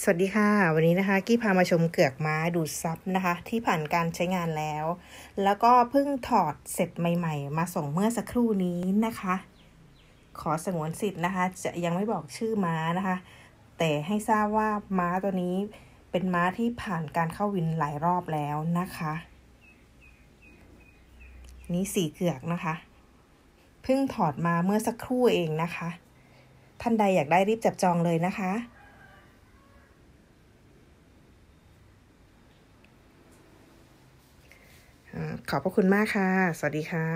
สวัสดีค่ะ วันนี้นะคะ กี้พามาชมเกือกม้าดูดซับนะคะ ที่ผ่านการใช้งานแล้ว แล้วก็เพิ่งถอดเสร็จใหม่ๆ มาส่งเมื่อสักครู่นี้นะคะ ขอสงวนสิทธิ์นะคะ จะยังไม่บอกชื่อม้านะคะ แต่ให้ทราบว่าม้าตัวนี้เป็นม้าที่ผ่านการเข้าวินหลายรอบแล้วนะคะ นี่สีเกือกนะคะ เพิ่งถอดมาเมื่อสักครู่เองนะคะ ท่านใดอยากได้รีบจับจองเลยนะคะขอบพระคุณมากค่ะ สวัสดีค่ะ